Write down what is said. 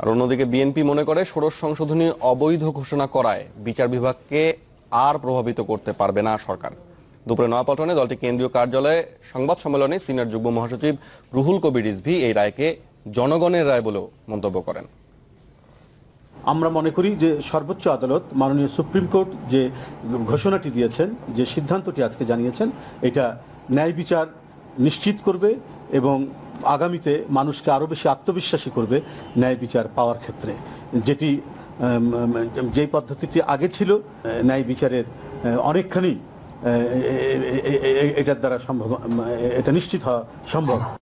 আর অন্যদিকে বিএনপি মনে করে ষোড়শ সংশোধনী অবৈধ ঘোষণা করায় বিচার বিভাগকে আর প্রভাবিত করতে পারবে না সরকার দুপুরে নয়াপল্টনে দলটি কেন্দ্রীয় কার্যালয়ে সংবাদ সম্মেলনে সিনিয়র যুগ্ম মহাসচিব রুহুল কবির রিজভি এই রায়কে জনগণের রায় বলেও মন্তব্য করেন আমরা মনে করি যে সর্বোচ্চ আদালত মাননীয় সুপ্রিম কোর্ট যে ঘোষণাটি দিয়েছেন যে সিদ্ধান্তটি আজকে জানিয়েছেন এটা ন্যায় বিচার নিশ্চিত করবে এবং আগামীতে মানুষকে আরও বেশি আত্মবিশ্বাসী করবে ন্যায় বিচার পাওয়ার ক্ষেত্রে যেটি যেই পদ্ধতিটি আগে ছিল ন্যায় বিচারের অনেকখানি এটার দ্বারা সম্ভব এটা নিশ্চিত হওয়া সম্ভব